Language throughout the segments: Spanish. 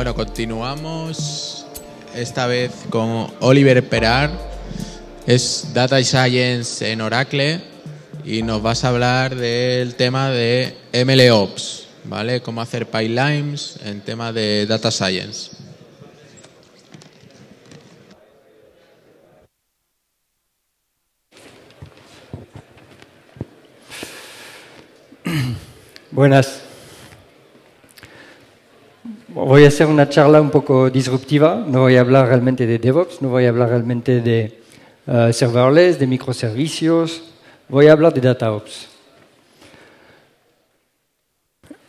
Bueno, continuamos esta vez con Oliver Perar, es Data Science en Oracle y nos vas a hablar del tema de MLOps, ¿vale? Cómo hacer pipelines en tema de Data Science. Buenas, voy a hacer una charla un poco disruptiva. No voy a hablar realmente de DevOps, no voy a hablar realmente de eh, serverless, de microservicios. Voy a hablar de DataOps.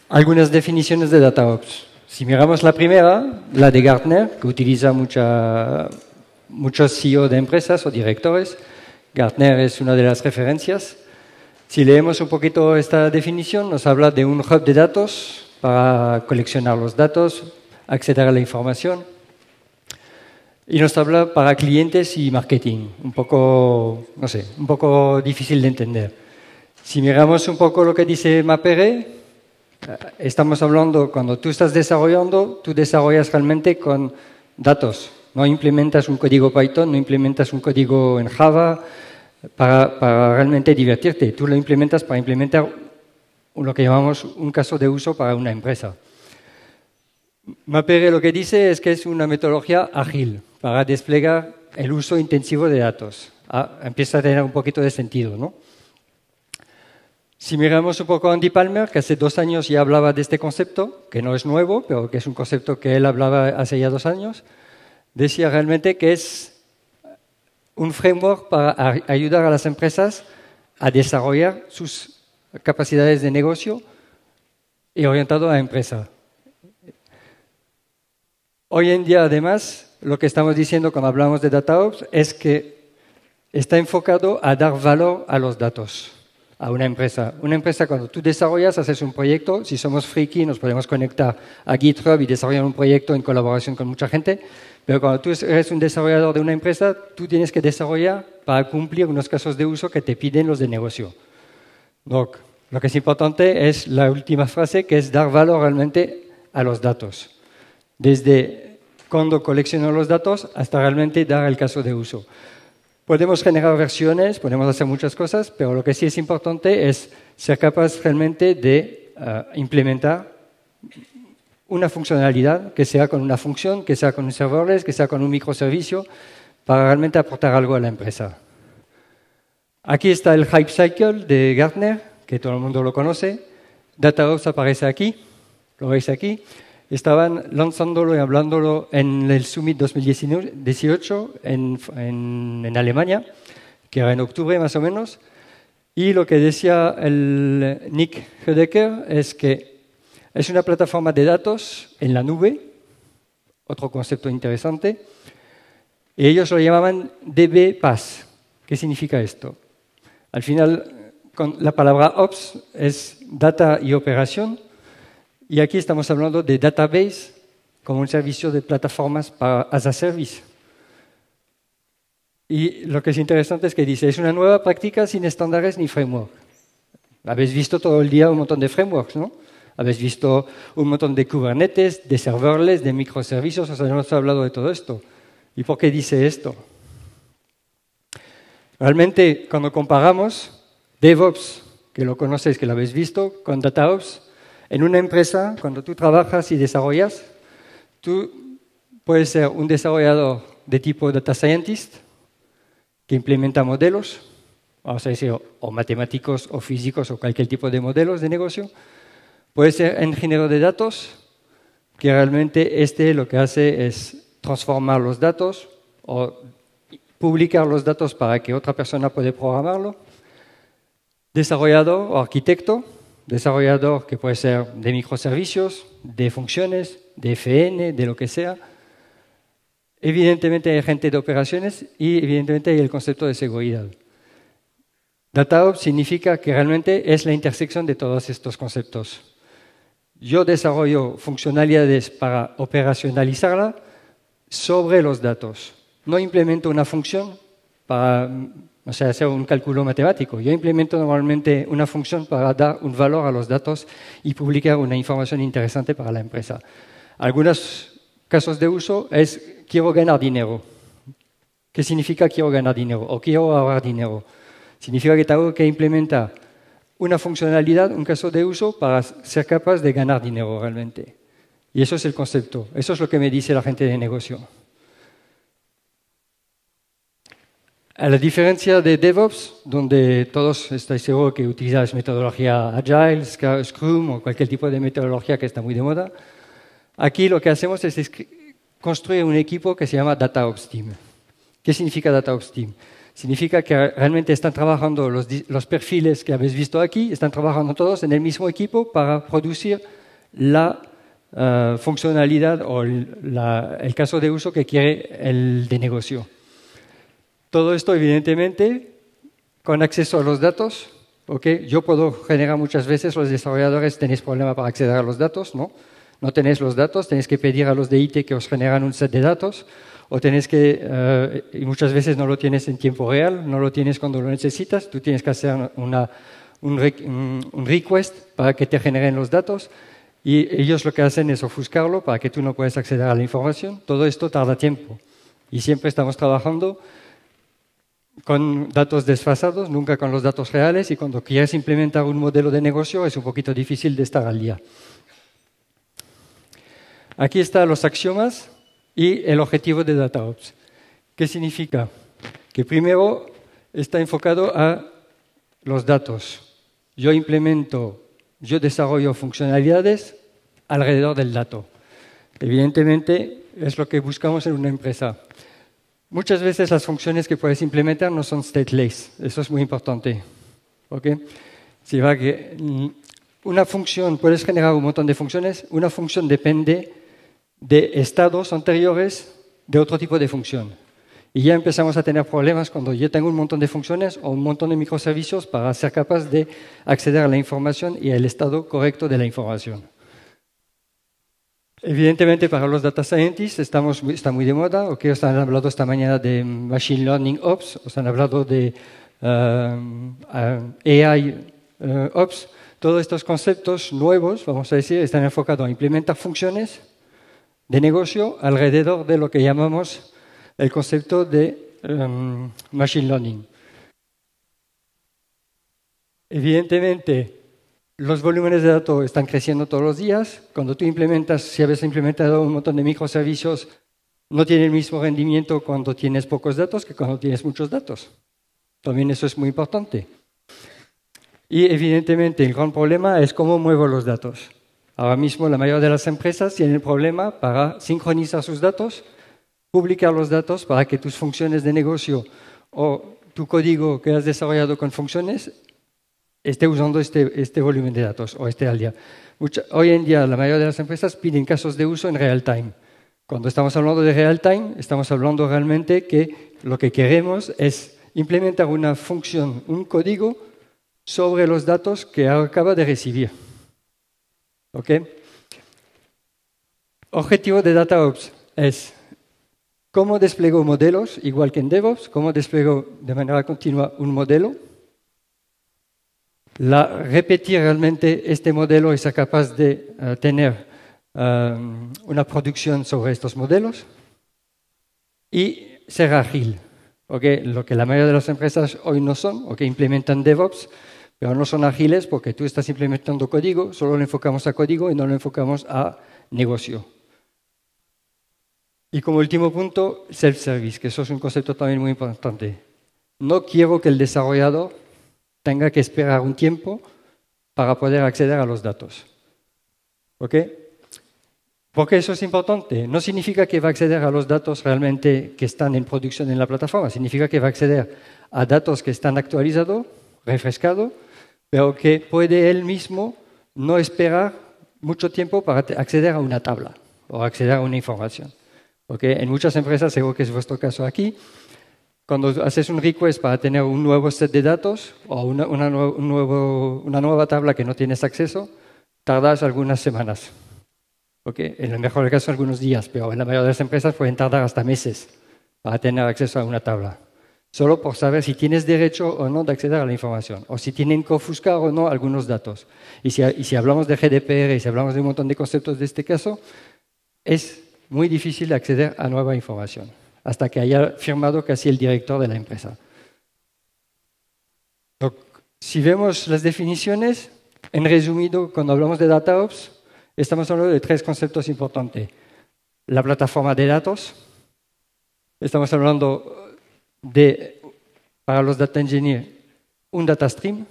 Algunas definiciones de DataOps. Si miramos la primera, la de Gartner, que utiliza mucha, muchos CEO de empresas o directores, Gartner es una de las referencias. Si leemos un poquito esta definición, nos habla de un hub de datos para coleccionar los datos, acceder a la información. Y nos habla para clientes y marketing, un poco, no sé, un poco difícil de entender. Si miramos un poco lo que dice Mapere, eh, estamos hablando, cuando tú estás desarrollando, tú desarrollas realmente con datos. No implementas un código Python, no implementas un código en Java para, para realmente divertirte. Tú lo implementas para implementar lo que llamamos un caso de uso para una empresa. Mapere lo que dice es que es una metodología ágil para desplegar el uso intensivo de datos. Ah, empieza a tener un poquito de sentido, ¿no? Si miramos un poco a Andy Palmer, que hace dos años ya hablaba de este concepto, que no es nuevo, pero que es un concepto que él hablaba hace ya dos años, decía realmente que es un framework para ayudar a las empresas a desarrollar sus capacidades de negocio y orientado a empresa. Hoy en día, además, lo que estamos diciendo cuando hablamos de DataOps es que está enfocado a dar valor a los datos a una empresa. Una empresa cuando tú desarrollas, haces un proyecto, si somos friki nos podemos conectar a GitHub y desarrollar un proyecto en colaboración con mucha gente, pero cuando tú eres un desarrollador de una empresa, tú tienes que desarrollar para cumplir unos casos de uso que te piden los de negocio. lo que es importante es la última frase, que es dar valor realmente a los datos. Desde cuando colecciono los datos hasta realmente dar el caso de uso. Podemos generar versiones, podemos hacer muchas cosas, pero lo que sí es importante es ser capaz realmente de eh, implementar una funcionalidad, que sea con una función, que sea con un serverless, que sea con un microservicio, para realmente aportar algo a la empresa. Aquí está el Hype Cycle de Gartner, que todo el mundo lo conoce. DataOps aparece aquí, lo veis aquí estaban lanzándolo y hablándolo en el Summit 2018 en, Alemania, que era en octubre más o menos, y lo que decía el Nick Hedecker es que es una plataforma de datos en la nube, otro concepto interesante, y ellos lo llamaban DB Pass. ¿Qué significa esto? Al final, la palabra ops es data y operación, y aquí estamos hablando de database como un servicio de plataformas para as a service. Y lo que es interesante es que dice, es una nueva práctica sin estándares ni framework. Habéis visto todo el día un montón de frameworks, ¿no? Habéis visto un montón de Kubernetes, de serverless, de microservicios, o sea, no os he hablado de todo esto. ¿Y por qué dice esto? Realmente, cuando comparamos DevOps, que lo conocéis, que lo habéis visto, con DataOps, en una empresa, cuando tú trabajas y desarrollas, tú puedes ser un desarrollador de tipo data scientist, que implementa modelos, vamos a decir, o matemáticos o físicos o cualquier tipo de modelos de negocio. Puede ser ingeniero de datos, que realmente este lo que hace es transformar los datos o publicar los datos para que otra persona pueda programarlo. Desarrollador o arquitecto, desarrollador que puede ser de microservicios, de funciones, de FN, de lo que sea. Evidentemente hay gente de operaciones y evidentemente hay el concepto de seguridad. DataOps significa que realmente es la intersección de todos estos conceptos. Yo desarrollo funcionalidades para operacionalizarla sobre los datos. No implemento una función para o sea, hacer un cálculo matemático. Yo implemento normalmente una función para dar un valor a los datos y publicar una información interesante para la empresa. Algunos casos de uso es quiero ganar dinero. ¿Qué significa quiero ganar dinero o quiero ahorrar dinero? Significa que tengo que implementar una funcionalidad, un caso de uso, para ser capaz de ganar dinero realmente. Y eso es el concepto. Eso es lo que me dice la gente de negocio. A la diferencia de DevOps, donde todos estáis seguros que utilizáis metodología Agile, Scrum o cualquier tipo de metodología que está muy de moda, aquí lo que hacemos es construir un equipo que se llama DataOps Team. ¿Qué significa DataOps Team? Significa que realmente están trabajando los, perfiles que habéis visto aquí, están trabajando todos en el mismo equipo para producir la eh, funcionalidad o el caso de uso que quiere el de negocio. Todo esto, evidentemente, con acceso a los datos. ¿okay? Yo puedo generar muchas veces, los desarrolladores tenéis problema para acceder a los datos, ¿no? No tenéis los datos, tenéis que pedir a los de IT que os generan un set de datos o tenéis que, eh, y muchas veces no lo tienes en tiempo real, no lo tienes cuando lo necesitas, tú tienes que hacer una, un, un, request para que te generen los datos y ellos lo que hacen es ofuscarlo para que tú no puedas acceder a la información. Todo esto tarda tiempo y siempre estamos trabajando con datos desfasados, nunca con los datos reales, y cuando quieres implementar un modelo de negocio es un poquito difícil de estar al día. Aquí están los axiomas y el objetivo de DataOps. ¿Qué significa? Que primero está enfocado a los datos. Yo implemento, yo desarrollo funcionalidades alrededor del dato. Evidentemente es lo que buscamos en una empresa. Muchas veces las funciones que puedes implementar no son stateless, eso es muy importante. Si va que mm, una función, puedes generar un montón de funciones, una función depende de estados anteriores de otro tipo de función. Y ya empezamos a tener problemas cuando yo tengo un montón de funciones o un montón de microservicios para ser capaz de acceder a la información y al estado correcto de la información. Evidentemente para los data scientists estamos, está muy de moda, o que os han hablado esta mañana de Machine Learning Ops, os han hablado de eh, eh, AI eh, Ops, todos estos conceptos nuevos, vamos a decir, están enfocados a implementar funciones de negocio alrededor de lo que llamamos el concepto de em, Machine Learning. Evidentemente, los volúmenes de datos están creciendo todos los días. Cuando tú implementas, si habías implementado un montón de microservicios, no tiene el mismo rendimiento cuando tienes pocos datos que cuando tienes muchos datos. También eso es muy importante. Y evidentemente el gran problema es cómo muevo los datos. Ahora mismo la mayoría de las empresas tienen el problema para sincronizar sus datos, publicar los datos para que tus funciones de negocio o tu código que has desarrollado con funciones esté usando este, este volumen de datos o este al día. hoy en día la mayoría de las empresas piden casos de uso en real time. Cuando estamos hablando de real time, estamos hablando realmente que lo que queremos es implementar una función, un código sobre los datos que acaba de recibir. ¿Ok? Objetivo de DataOps es cómo despliego modelos, igual que en DevOps, cómo despliego de manera continua un modelo la, repetir realmente este modelo y ser capaz de eh, tener eh, una producción sobre estos modelos y ser ágil, lo que la mayoría de las empresas hoy no son, o que implementan DevOps, pero no son ágiles porque tú estás implementando código, solo lo enfocamos a código y no lo enfocamos a negocio. Y como último punto, self-service, que eso es un concepto también muy importante. No quiero que el desarrollador tenga que esperar un tiempo para poder acceder a los datos. ¿Ok? Porque eso es importante. No significa que va a acceder a los datos realmente que están en producción en la plataforma. Significa que va a acceder a datos que están actualizados, refrescados, pero que puede él mismo no esperar mucho tiempo para acceder a una tabla o acceder a una información. ¿Ok? En muchas empresas, seguro que es vuestro caso aquí, cuando haces un request para tener un nuevo set de datos o una, nueva tabla que no tienes acceso, tardas algunas semanas. En el mejor caso, algunos días, pero en la mayoría de las empresas pueden tardar hasta meses para tener acceso a una tabla. Solo por saber si tienes derecho o no de acceder a la información, o si tienen que ofuscar o no algunos datos. Y si, y si hablamos de GDPR y si hablamos de un montón de conceptos de este caso, es muy difícil acceder a nueva información hasta que haya firmado casi el director de la empresa. Si vemos las definiciones, en resumido, cuando hablamos de DataOps, estamos hablando de tres conceptos importantes. La plataforma de datos, estamos hablando de, para los data engineers, un data stream,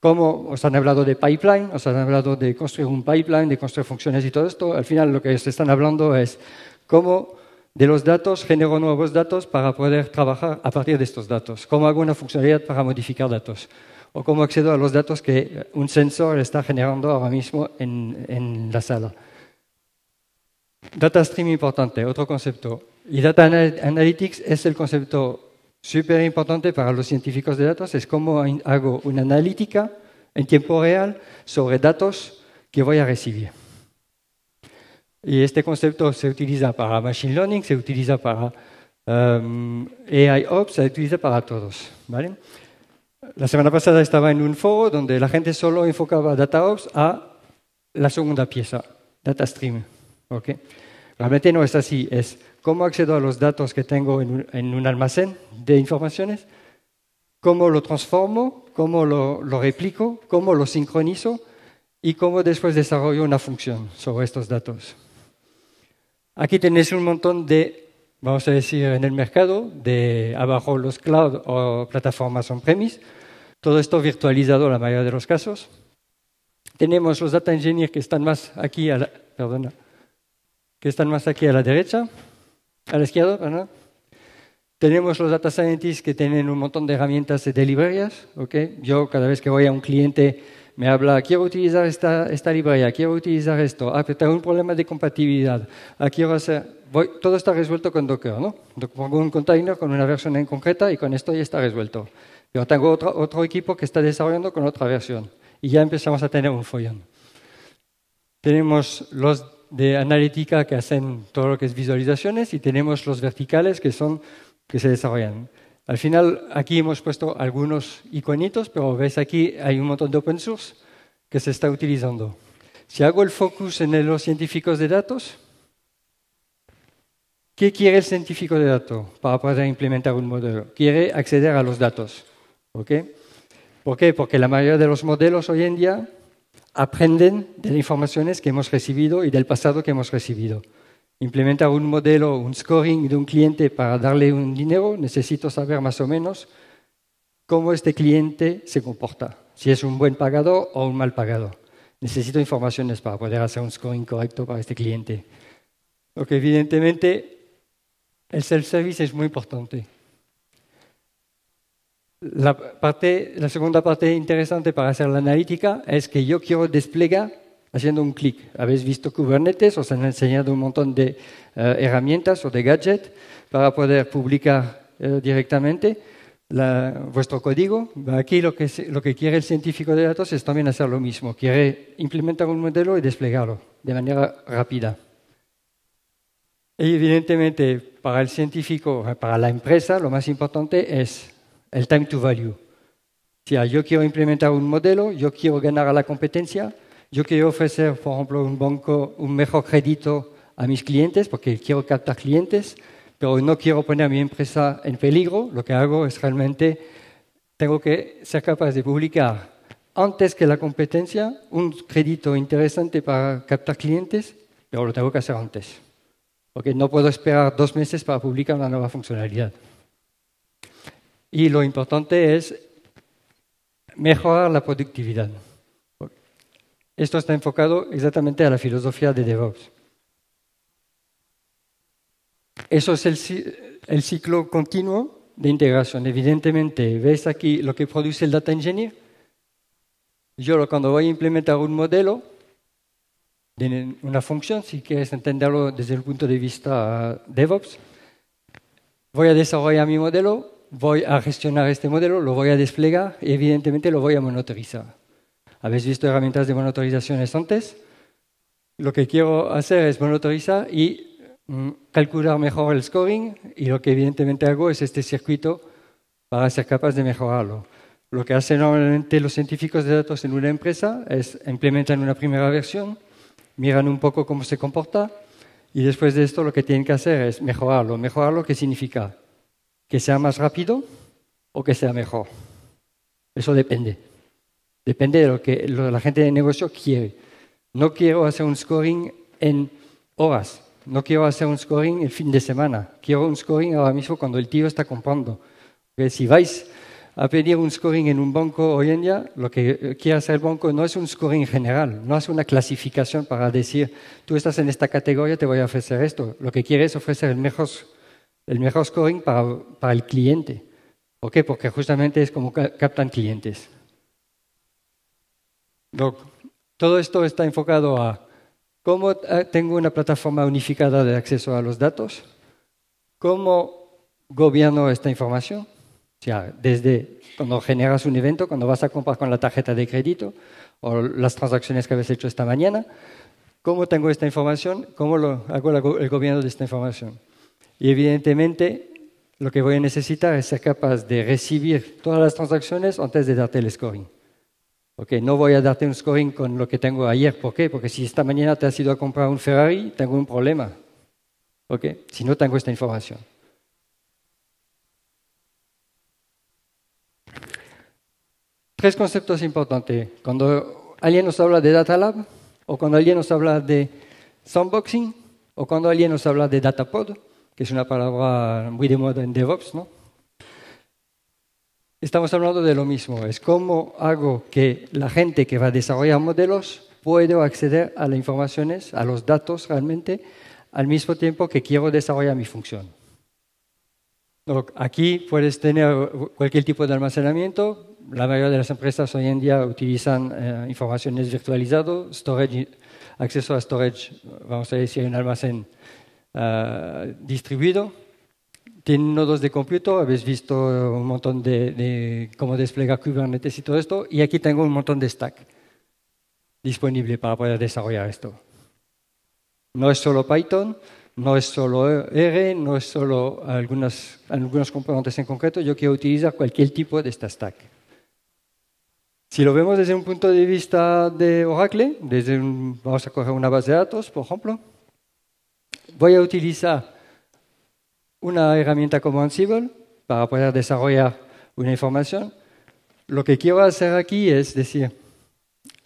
como os han hablado de pipeline, os han hablado de construir un pipeline, de construir funciones y todo esto, al final lo que os están hablando es cómo de los datos genero nuevos datos para poder trabajar a partir de estos datos. ¿Cómo hago una funcionalidad para modificar datos? ¿O cómo accedo a los datos que un sensor está generando ahora mismo en, la sala? Data stream importante, otro concepto. Y Data Analytics es el concepto súper importante para los científicos de datos, es cómo hago una analítica en tiempo real sobre datos que voy a recibir. Y este concepto se utiliza para Machine Learning, se utiliza para um, em, AI Ops, se utiliza para todos. La semana pasada estaba en un foro donde la gente solo enfocaba DataOps a la segunda pieza, DataStream. ¿okay? Realmente no es así, es cómo accedo a los datos que tengo en un, almacén de informaciones, cómo lo transformo, cómo lo, lo replico, cómo lo sincronizo y cómo después desarrollo una función sobre estos datos. Aquí tenéis un montón de, vamos a decir, en el mercado, de abajo los cloud o plataformas on-premise. Todo esto virtualizado en la mayoría de los casos. Tenemos los data engineers que están más aquí a la, perdona, que están más aquí a la derecha, a la izquierda, perdón. Tenemos los data scientists que tienen un montón de herramientas de librerías. ¿okay? Yo cada vez que voy a un cliente me habla, quiero utilizar esta, esta librería, quiero utilizar esto, ah, pero tengo un problema de compatibilidad, ah, quiero hacer... Voy, todo está resuelto con Docker, ¿no? Pongo un container con una versión en concreta y con esto ya está resuelto. Pero tengo otro, otro equipo que está desarrollando con otra versión y ya empezamos a tener un follón. Tenemos los de analítica que hacen todo lo que es visualizaciones y tenemos los verticales que son que se desarrollan. Al final, aquí hemos puesto algunos iconitos, pero veis aquí hay un montón de open source que se está utilizando. Si hago el focus en los científicos de datos, ¿qué quiere el científico de datos para poder implementar un modelo? Quiere acceder a los datos. ¿Por qué? Porque la mayoría de los modelos hoy en día aprenden de las informaciones que hemos recibido y del pasado que hemos recibido implementar un modelo, un scoring de un cliente para darle un dinero, necesito saber más o menos cómo este cliente se comporta, si es un buen pagador o un mal pagador. Necesito informaciones para poder hacer un scoring correcto para este cliente. Porque evidentemente el self-service es muy importante. La, la segunda parte interesante para hacer la analítica es que yo quiero desplegar haciendo un clic. Habéis visto Kubernetes, os han enseñado un montón de eh, herramientas o de gadgets para poder publicar eh, directamente vuestro código. Aquí lo que, lo que quiere el científico de datos es también hacer lo mismo. Quiere implementar un modelo y desplegarlo de manera rápida. Y evidentemente, para el científico, para la empresa, lo más importante es el time to value. yo quiero implementar un modelo, yo quiero ganar a la competencia, yo quiero ofrecer, por ejemplo, un banco, un mejor crédito a mis clientes, porque quiero captar clientes, pero no quiero poner a mi empresa en peligro. Lo que hago es realmente, tengo que ser capaz de publicar antes que la competencia un crédito interesante para captar clientes, pero lo tengo que hacer antes. Porque no puedo esperar dos meses para publicar una nueva funcionalidad. Y lo importante es mejorar la productividad. Esto está enfocado exactamente a la filosofía de DevOps. Eso es el, ciclo continuo de integración. Evidentemente, ves aquí lo que produce el Data Engineer. Yo cuando voy a implementar un modelo, una función, si quieres entenderlo desde el punto de vista ah, DevOps. Voy a desarrollar mi modelo, voy a gestionar este modelo, lo voy a desplegar y evidentemente lo voy a monitorizar. ¿Habéis visto herramientas de monitorización antes? Lo que quiero hacer es monitorizar y mm, calcular mejor el scoring y lo que evidentemente hago es este circuito para ser capaz de mejorarlo. Lo que hacen normalmente los científicos de datos en una empresa es implementar una primera versión, miran un poco cómo se comporta y después de esto lo que tienen que hacer es mejorarlo. ¿Mejorarlo qué significa? ¿Que sea más rápido o que sea mejor? Eso depende. Depende de lo que la gente de negocio quiere. No quiero hacer un scoring en horas. No quiero hacer un scoring el fin de semana. Quiero un scoring ahora mismo cuando el tío está comprando. si vais a pedir un scoring en un banco hoy en día, lo que quiere hacer el banco no es un scoring general, no hace una clasificación para decir, tú estás en esta categoría, te voy a ofrecer esto. Lo que quiere es ofrecer el mejor, scoring para, para el cliente. ¿Por Porque justamente es como captan clientes todo esto está enfocado a cómo eh, tengo una plataforma unificada de acceso a los datos, cómo gobierno esta información, o sea, desde cuando generas un evento, cuando vas a comprar con la tarjeta de crédito o las transacciones que habéis hecho esta mañana, cómo tengo esta información, cómo hago el gobierno de esta información. Y evidentemente lo que voy a necesitar es ser capaz de recibir todas las transacciones antes de darte el scoring no voy a darte un scoring con lo que tengo ayer. ¿Por qué? Porque si esta mañana te has ido a comprar un Ferrari, tengo un problema. si no tengo esta información. Tres conceptos importantes. Cuando alguien nos habla de Data Lab, o cuando alguien nos habla de sandboxing, o cuando alguien nos habla de Datapod, que es una palabra muy de moda en DevOps, ¿no? estamos hablando de lo mismo, es cómo hago que la gente que va a desarrollar modelos pueda acceder a las informaciones, a los datos realmente, al mismo tiempo que quiero desarrollar mi función. Aquí puedes tener cualquier tipo de almacenamiento. La mayoría de las empresas hoy en día utilizan eh, informaciones virtualizadas, acceso a storage, vamos a decir, un almacén ah, distribuido tiene nodos de cómputo, habéis visto un montón de, cómo desplega Kubernetes y todo esto, y aquí tengo un montón de stack disponible para poder desarrollar esto. No es solo Python, no es solo R, no es solo algunos componentes en concreto, yo quiero utilizar cualquier tipo de esta stack. Si lo vemos desde un punto de vista de Oracle, vamos a coger una base de datos, por ejemplo, voy a utilizar una herramienta como Ansible para poder desarrollar una información, lo que quiero hacer aquí es decir,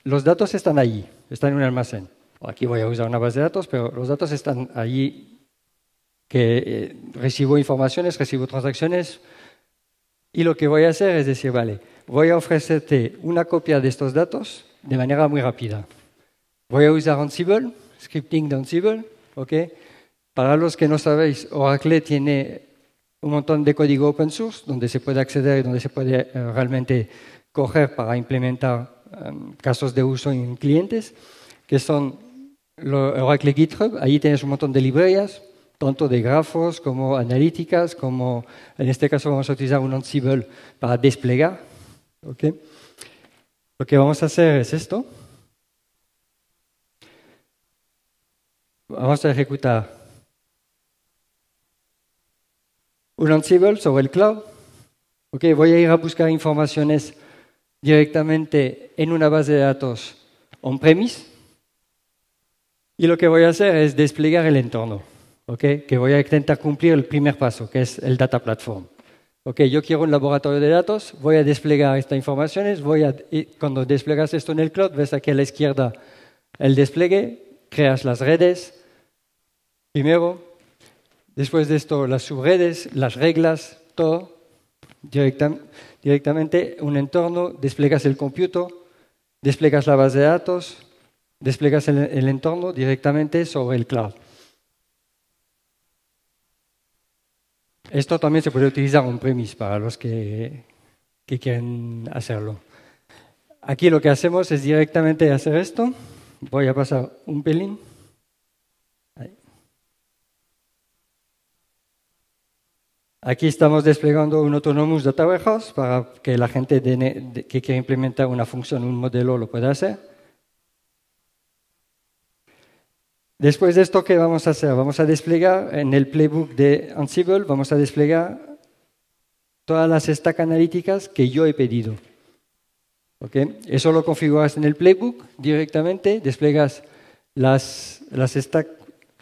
los datos están allí, están en un almacén. Aquí voy a usar una base de datos, pero los datos están allí, que eh, recibo informaciones, recibo transacciones, y lo que voy a hacer es decir, vale, voy a ofrecerte una copia de estos datos de manera muy rápida. Voy a usar Ansible, scripting de Ansible, ¿ok? Para los que no sabéis, Oracle tiene un montón de código open source donde se puede acceder y donde se puede eh, realmente coger para implementar em, casos de uso en clientes, que son Oracle GitHub. Ahí tienes un montón de librerías, tanto de grafos como analíticas, como en este caso vamos a utilizar un Ansible para desplegar. Lo que vamos a hacer es esto. Vamos a ejecutar un Ansible sobre el cloud. voy a ir a buscar informaciones directamente en una base de datos on-premise. Y lo que voy a hacer es desplegar el entorno, que voy a intentar cumplir el primer paso, que es el data platform. yo quiero un laboratorio de datos, voy a desplegar estas informaciones, voy a, cuando desplegas esto en el cloud, ves aquí a la izquierda el despliegue, creas las redes primero, Después de esto, las subredes, las reglas, todo, directamente un entorno, desplegas el computo, desplegas la base de datos, desplegas el, entorno directamente sobre el cloud. Esto también se puede utilizar en premise para los que, que, quieren hacerlo. Aquí lo que hacemos es directamente hacer esto. Voy a pasar un pelín. Aquí estamos desplegando un Autonomous Data Warehouse para que la gente que quiere implementar una función, un modelo, lo pueda hacer. Después de esto, ¿qué vamos a hacer? Vamos a desplegar en el playbook de Ansible, vamos a desplegar todas las stack analíticas que yo he pedido. ¿Okay? Eso lo configuras en el playbook directamente, desplegas las, las stack.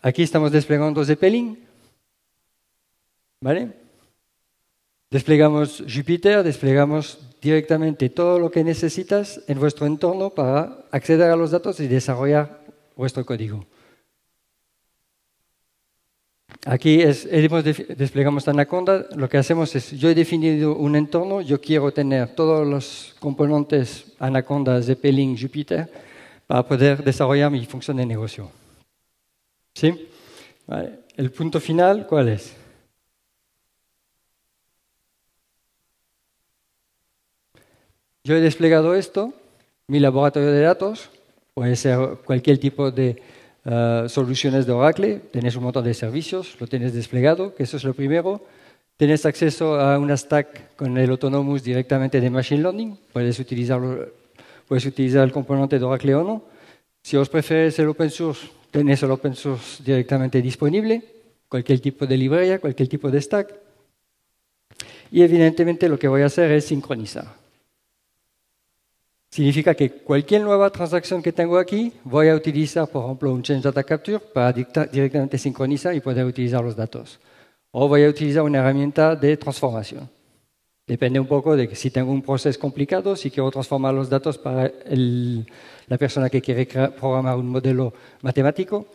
Aquí estamos desplegando Zeppelin. ¿Vale? Desplegamos Jupyter, desplegamos directamente todo lo que necesitas en vuestro entorno para acceder a los datos y desarrollar vuestro código. Aquí es, desplegamos Anaconda, lo que hacemos es, yo he definido un entorno, yo quiero tener todos los componentes Anaconda, Zeppelin, Jupyter, para poder desarrollar mi función de negocio. ¿Sí? El punto final, ¿cuál es? Yo he desplegado esto, mi laboratorio de datos, puede ser cualquier tipo de eh, soluciones de Oracle, tenés un montón de servicios, lo tienes desplegado, que eso es lo primero. Tienes acceso a una stack con el Autonomous directamente de Machine Learning, puedes, utilizar el componente de Oracle o no. Si os prefieres el open source, tenéis el open source directamente disponible, cualquier tipo de librería, cualquier tipo de stack. Y evidentemente lo que voy a hacer es sincronizar. Significa que cualquier nueva transacción que tengo aquí, voy a utilizar, por ejemplo, un Change Data Capture para directamente sincronizar y poder utilizar los datos. O voy a utilizar una herramienta de transformación. Depende un poco de que si tengo un proceso complicado, si quiero transformar los datos para la persona que quiere programar un modelo matemático.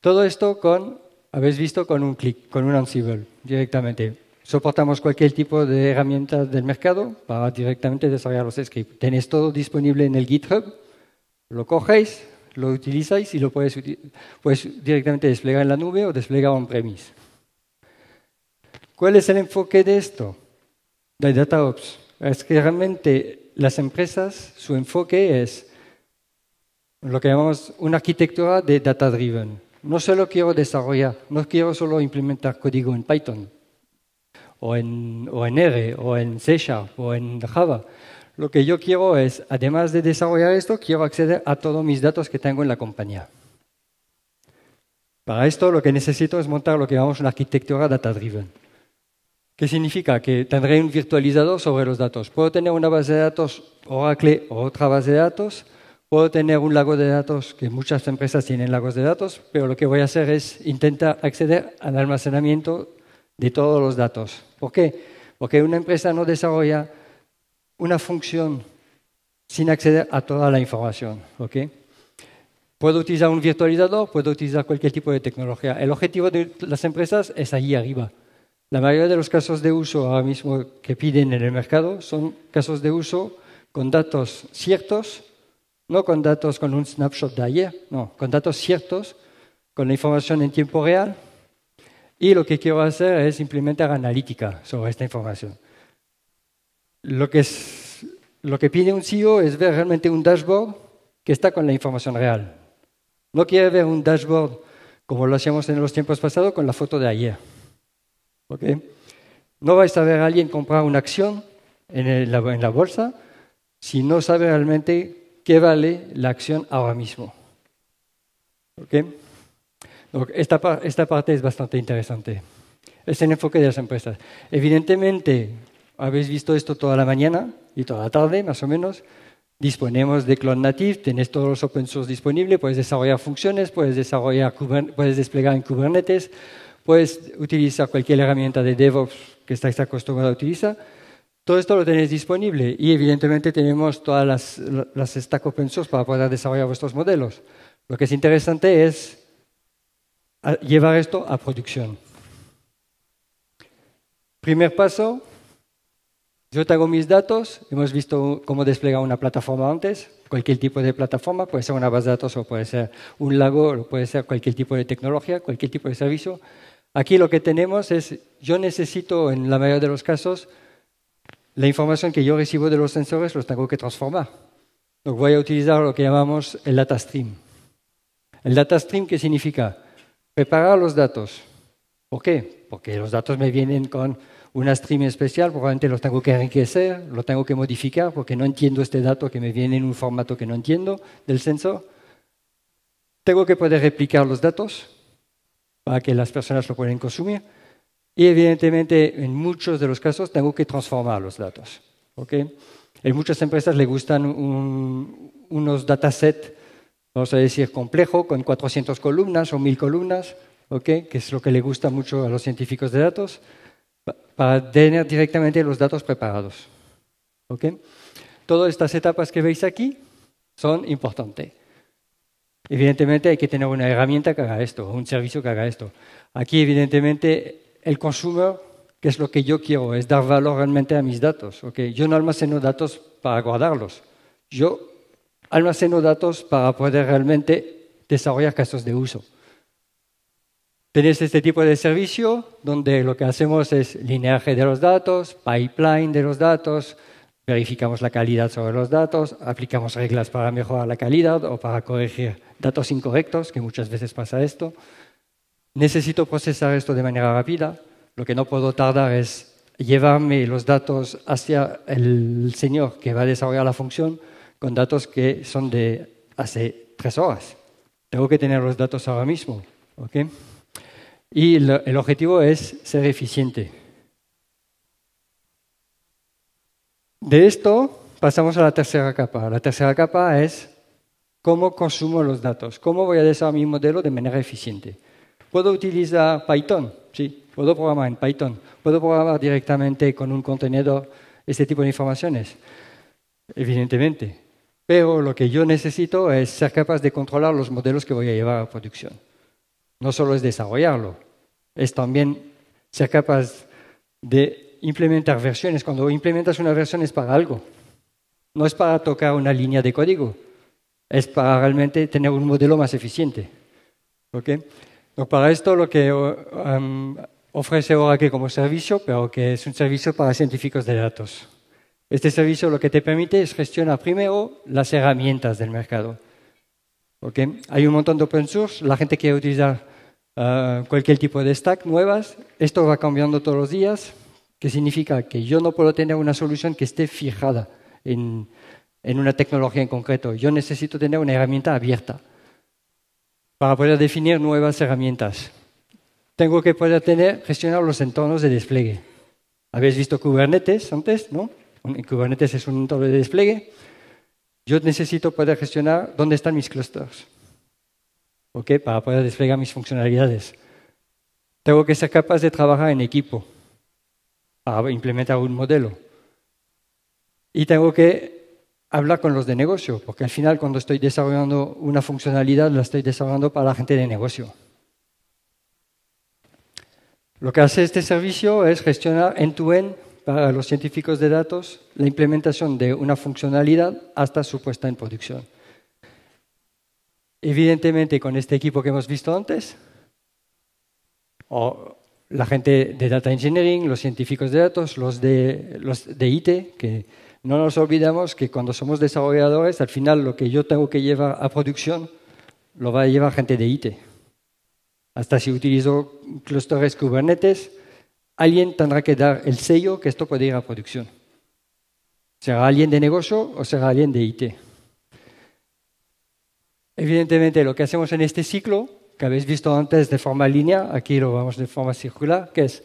Todo esto con, habéis visto, con un clic, con un Ansible directamente. Soportamos cualquier tipo de herramienta del mercado para directamente desarrollar los scripts. Tenéis todo disponible en el GitHub, lo cogéis, lo utilizáis y lo puedes directamente desplegar en la nube o desplegar on-premise. ¿Cuál es el enfoque de esto? De DataOps. Es que realmente las empresas, su enfoque es lo que llamamos una arquitectura de data-driven. No solo quiero desarrollar, no quiero solo implementar código en Python, o en, o en R, o en C o en Java. Lo que yo quiero es, además de desarrollar esto, quiero acceder a todos mis datos que tengo en la compañía. Para esto lo que necesito es montar lo que llamamos una arquitectura data-driven. ¿Qué significa? Que tendré un virtualizador sobre los datos. Puedo tener una base de datos Oracle o otra base de datos. Puedo tener un lago de datos, que muchas empresas tienen lagos de datos, pero lo que voy a hacer es intentar acceder al almacenamiento de todos los datos. ¿Por qué? Porque una empresa no desarrolla una función sin acceder a toda la información. ¿ok? Puedo utilizar un virtualizador, puedo utilizar cualquier tipo de tecnología. El objetivo de las empresas es allí arriba. La mayoría de los casos de uso ahora mismo que piden en el mercado son casos de uso con datos ciertos, no con datos con un snapshot de ayer, no, con datos ciertos, con la información en tiempo real, y lo que quiero hacer es implementar analítica sobre esta información. Lo que, es, lo que pide un CEO es ver realmente un dashboard que está con la información real. No quiere ver un dashboard como lo hacíamos en los tiempos pasados con la foto de ayer. ¿Okay? No vais a ver a alguien comprar una acción en, la bolsa si no sabe realmente qué vale la acción ahora mismo. ¿Okay? esta, esta parte es bastante interesante. Es el enfoque de las empresas. Evidentemente, habéis visto esto toda la mañana y toda la tarde, más o menos. Disponemos de Cloud Native, tenéis todos los open source disponibles, puedes desarrollar funciones, puedes, desarrollar, puedes desplegar en Kubernetes, puedes utilizar cualquier herramienta de DevOps que estáis acostumbrados a utilizar. Todo esto lo tenéis disponible y evidentemente tenemos todas las, las stack open source para poder desarrollar vuestros modelos. Lo que es interesante es llevar esto a producción. Primer paso, yo tengo mis datos, hemos visto cómo desplegar una plataforma antes, cualquier tipo de plataforma, puede ser una base de datos o puede ser un lago, puede ser cualquier tipo de tecnología, cualquier tipo de servicio. Aquí lo que tenemos es, yo necesito en la mayoría de los casos, la información que yo recibo de los sensores los tengo que transformar. voy a utilizar lo que llamamos el data stream. El data stream, ¿qué significa? Preparar los datos. ¿Por qué? Porque los datos me vienen con una stream especial, probablemente los tengo que enriquecer, lo tengo que modificar porque no entiendo este dato que me viene en un formato que no entiendo del sensor. Tengo que poder replicar los datos para que las personas lo puedan consumir. Y evidentemente, en muchos de los casos, tengo que transformar los datos. ¿okay? En muchas empresas le gustan unos datasets vamos a decir, complejo, con 400 columnas o 1000 columnas, ¿okay? que es lo que le gusta mucho a los científicos de datos, para tener directamente los datos preparados. ¿okay? Todas estas etapas que veis aquí son importantes. Evidentemente hay que tener una herramienta que haga esto, un servicio que haga esto. Aquí, evidentemente, el consumer, que es lo que yo quiero, es dar valor realmente a mis datos. ¿okay? Yo no almaceno datos para guardarlos. Yo almaceno datos para poder realmente desarrollar casos de uso. Tenéis este tipo de servicio donde lo que hacemos es lineaje de los datos, pipeline de los datos, verificamos la calidad sobre los datos, aplicamos reglas para mejorar la calidad o para corregir datos incorrectos, que muchas veces pasa esto. Necesito procesar esto de manera rápida. Lo que no puedo tardar es llevarme los datos hacia el señor que va a desarrollar la función con datos que son de hace tres horas. Tengo que tener los datos ahora mismo. Y el objetivo es ser eficiente. De esto pasamos a la tercera capa. La tercera capa es cómo consumo los datos, cómo voy a desarrollar mi modelo de manera eficiente. Puedo utilizar Python, sí, puedo programar en Python, puedo programar directamente con un contenedor este tipo de informaciones, evidentemente. Pero lo que yo necesito es ser capaz de controlar los modelos que voy a llevar a producción. No solo es desarrollarlo, es también ser capaz de implementar versiones. Cuando implementas una versión es para algo. No es para tocar una línea de código, es para realmente tener un modelo más eficiente. para esto lo que ofrece Oracle como servicio, pero que es un servicio para científicos de datos. Este servicio lo que te permite es gestionar primero las herramientas del mercado. Porque Hay un montón de open source, la gente quiere utilizar eh, cualquier tipo de stack nuevas, esto va cambiando todos los días, que significa que yo no puedo tener una solución que esté fijada en, en una tecnología en concreto, yo necesito tener una herramienta abierta para poder definir nuevas herramientas. Tengo que poder tener, gestionar los entornos de despliegue. Habéis visto Kubernetes antes, ¿no? Kubernetes es un entorno de despliegue, yo necesito poder gestionar dónde están mis clusters. qué? Para poder desplegar mis funcionalidades. Tengo que ser capaz de trabajar en equipo para implementar un modelo. Y tengo que hablar con los de negocio, porque al final cuando estoy desarrollando una funcionalidad la estoy desarrollando para la gente de negocio. Lo que hace este servicio es gestionar end-to-end end to end para los científicos de datos la implementación de una funcionalidad hasta su puesta en producción. Evidentemente, con este equipo que hemos visto antes, o la gente de Data Engineering, los científicos de datos, los de, los de IT, que no nos olvidamos que cuando somos desarrolladores, al final lo que yo tengo que llevar a producción lo va a llevar gente de IT. Hasta si utilizo clústeres Kubernetes, alguien tendrá que dar el sello que esto puede ir a producción. ¿Será alguien de negocio o será alguien de IT? Evidentemente, lo que hacemos en este ciclo, que habéis visto antes de forma línea, aquí lo vamos de forma circular, que es,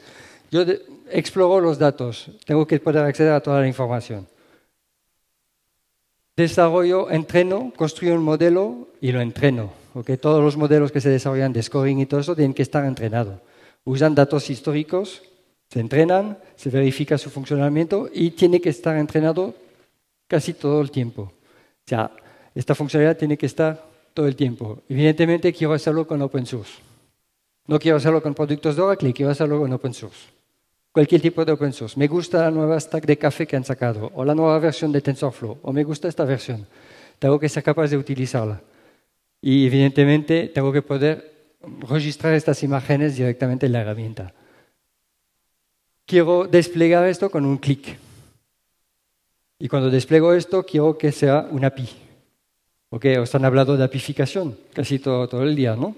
yo exploro los datos, tengo que poder acceder a toda la información. Desarrollo, entreno, construyo un modelo y lo entreno. Porque Todos los modelos que se desarrollan de scoring y todo eso tienen que estar entrenados. Usan datos históricos se entrenan, se verifica su funcionamiento y tiene que estar entrenado casi todo el tiempo. O sea, esta funcionalidad tiene que estar todo el tiempo. Evidentemente quiero hacerlo con open source. No quiero hacerlo con productos de Oracle, quiero hacerlo con open source. Cualquier tipo de open source. Me gusta la nueva stack de café que han sacado, o la nueva versión de TensorFlow, o me gusta esta versión. Tengo que ser capaz de utilizarla. Y evidentemente tengo que poder registrar estas imágenes directamente en la herramienta quiero desplegar esto con un clic. Y cuando despliego esto, quiero que sea una API. Porque os han hablado de apificación casi todo, todo el día, ¿no?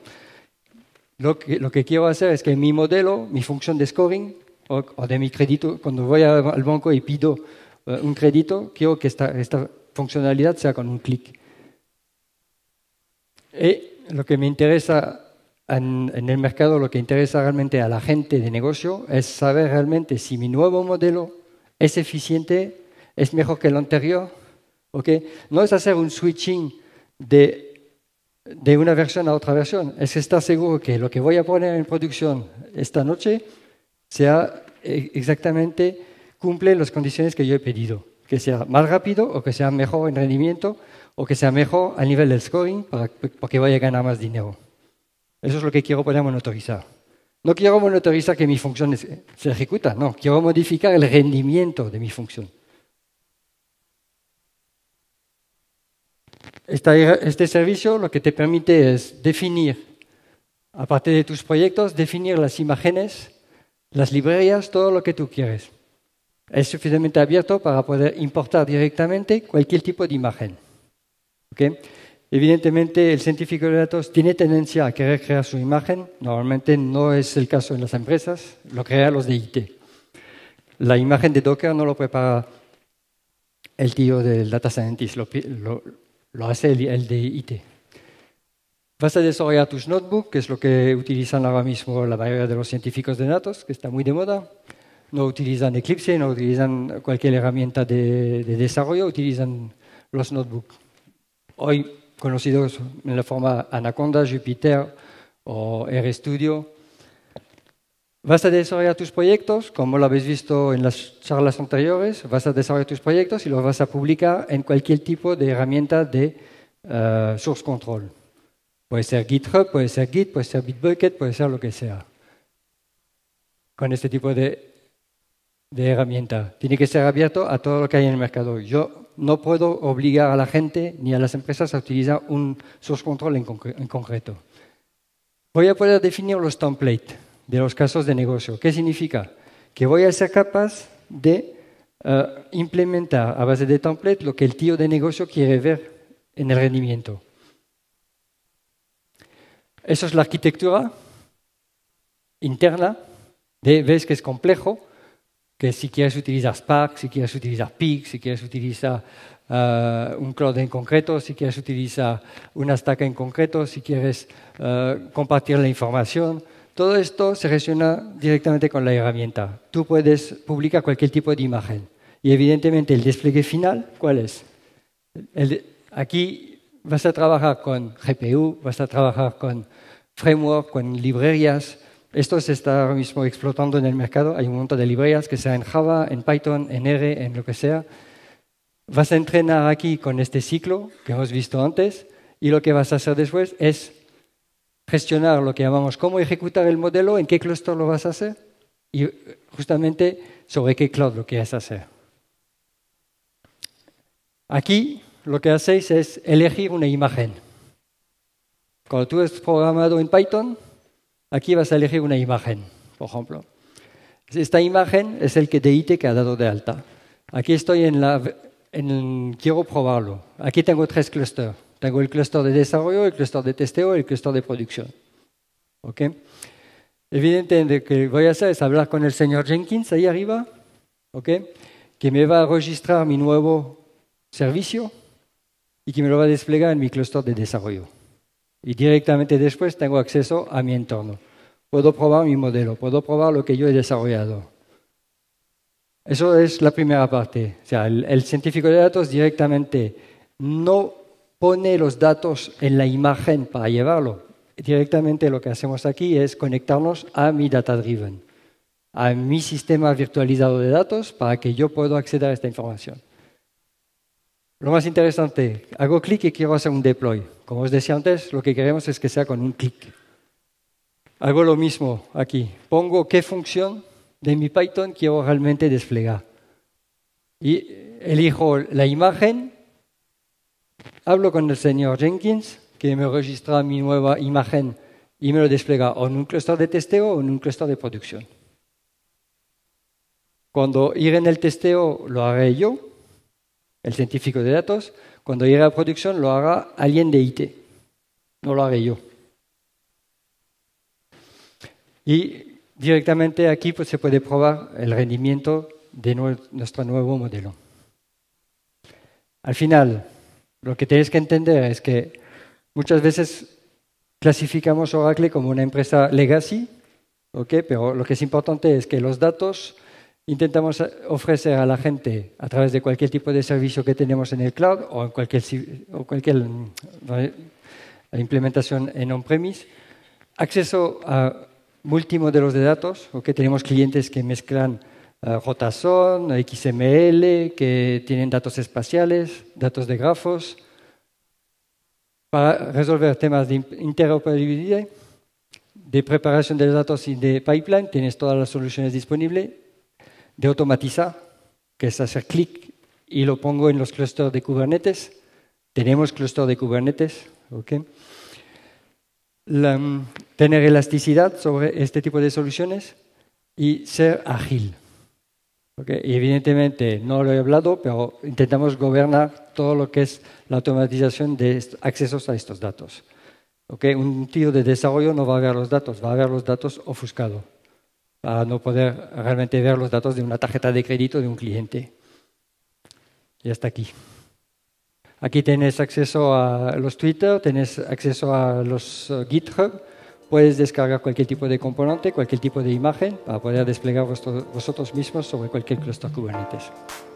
Lo que, lo que, quiero hacer es que mi modelo, mi función de scoring, o, de mi crédito, cuando voy al banco y pido eh, un crédito, quiero que esta, esta funcionalidad sea con un clic. Y lo que me interesa en, el mercado lo que interesa realmente a la gente de negocio es saber realmente si mi nuevo modelo es eficiente, es mejor que el anterior. No es hacer un switching de, de una versión a otra versión, es estar seguro que lo que voy a poner en producción esta noche sea eh, exactamente cumple las condiciones que yo he pedido, que sea más rápido o que sea mejor en rendimiento o que sea mejor a nivel del scoring para, porque vaya a ganar más dinero. Eso es lo que quiero poner monitorizar. No quiero monitorizar que mi función eh, se ejecuta, no, quiero modificar el rendimiento de mi función. Este, servicio lo que te permite es definir, aparte de tus proyectos, definir las imágenes, las librerías, todo lo que tú quieres. Es suficientemente abierto para poder importar directamente cualquier tipo de imagen. ¿Okay? Evidentemente, el científico de datos tiene tendencia a querer crear su imagen. Normalmente no es el caso en las empresas, lo crean los de IT. La imagen de Docker no lo prepara el tío del data scientist, lo, hace el, de IT. Vas a desarrollar tus notebooks, que es lo que utilizan ahora mismo la mayoría de los científicos de datos, que está muy de moda. No utilizan Eclipse, no utilizan cualquier herramienta de, de desarrollo, utilizan los notebooks. Hoy conocidos en la forma Anaconda, Jupyter o RStudio. Vas a desarrollar tus proyectos, como lo habéis visto en las charlas anteriores, vas a desarrollar tus proyectos y los vas a publicar en cualquier tipo de herramienta de eh, source control. Puede ser GitHub, puede ser Git, puede ser Bitbucket, puede ser lo que sea. Con este tipo de, de herramienta. Tiene que ser abierto a todo lo que hay en el mercado. Yo no puedo obligar a la gente ni a las empresas a utilizar un source control en, concreto. Voy a poder definir los templates de los casos de negocio. ¿Qué significa? Que voy a ser capaz de eh, implementar a base de template lo que el tío de negocio quiere ver en el rendimiento. Eso es la arquitectura interna. De, ves que es complejo, si quieres utilizar Spark, si quieres utilizar PIC, si quieres utilizar eh, un cloud en concreto, si quieres utilizar una stack en concreto, si quieres eh, compartir la información. Todo esto se gestiona directamente con la herramienta. Tú puedes publicar cualquier tipo de imagen. Y evidentemente el despliegue final, ¿cuál es? aquí vas a trabajar con GPU, vas a trabajar con framework, con librerías, esto se está ahora mismo explotando en el mercado. Hay un montón de librerías que sea en Java, en Python, en R, en lo que sea. Vas a entrenar aquí con este ciclo que hemos visto antes y lo que vas a hacer después es gestionar lo que llamamos cómo ejecutar el modelo, en qué cluster lo vas a hacer y eh, justamente sobre qué cloud lo quieres hacer. Aquí lo que hacéis es elegir una imagen. Cuando tú has programado en Python, Aquí vas a elegir una imagen, por ejemplo. Esta imagen es el que DIT que ha dado de alta. Aquí estoy en la... quiero probarlo. Aquí tengo tres clusters. Tengo el cluster de desarrollo, el cluster de testeo y el cluster de producción. ¿Ok? Evidentemente, lo que voy a hacer es hablar con el señor Jenkins ahí arriba, ¿ok? que me va a registrar mi nuevo servicio y que me lo va a desplegar en mi cluster de desarrollo y directamente después tengo acceso a mi entorno. Puedo probar mi modelo, puedo probar lo que yo he desarrollado. Eso es la primera parte. O sea, el, el científico de datos directamente no pone los datos en la imagen para llevarlo. Directamente lo que hacemos aquí es conectarnos a mi data driven, a mi sistema virtualizado de datos para que yo pueda acceder a esta información. Lo más interesante, hago clic y quiero hacer un deploy. Como os decía antes, lo que queremos es que sea con un clic. Hago lo mismo aquí. Pongo qué función de mi Python quiero realmente desplegar. Y elijo la imagen, hablo con el señor Jenkins, que me registra mi nueva imagen y me lo desplega en un cluster de testeo o en un cluster de producción. Cuando ir en el testeo lo haré yo, el científico de datos, cuando llegue a producción lo haga alguien de IT, no lo haré yo. Y directamente aquí pues, se puede probar el rendimiento de nuestro nuevo modelo. Al final, lo que tenéis que entender es que muchas veces clasificamos Oracle como una empresa legacy, pero lo que es importante es que los datos Intentamos eh, ofrecer a la gente, a través de cualquier tipo de servicio que tenemos en el cloud o en cualquier, o eh, implementación en on-premise, acceso a multimodelos de datos, o tenemos clientes que mezclan eh, JSON, XML, que tienen datos espaciales, datos de grafos, para resolver temas de interoperabilidad, de preparación de datos y de pipeline, tienes todas las soluciones disponibles de automatizar, que es hacer clic y lo pongo en los clusters de Kubernetes. Tenemos clusters de Kubernetes. Mm, tener elasticidad sobre este tipo de soluciones y ser ágil. Y evidentemente, no lo he hablado, pero intentamos gobernar todo lo que es la automatización de accesos a estos datos. Un tío de desarrollo no va a ver los datos, va a ver los datos ofuscados para no poder realmente ver los datos de una tarjeta de crédito de un cliente. Y hasta aquí. Aquí tenés acceso a los Twitter, tenés acceso a los eh, GitHub, puedes descargar cualquier tipo de componente, cualquier tipo de imagen para poder desplegar vosotros mismos sobre cualquier cluster Kubernetes.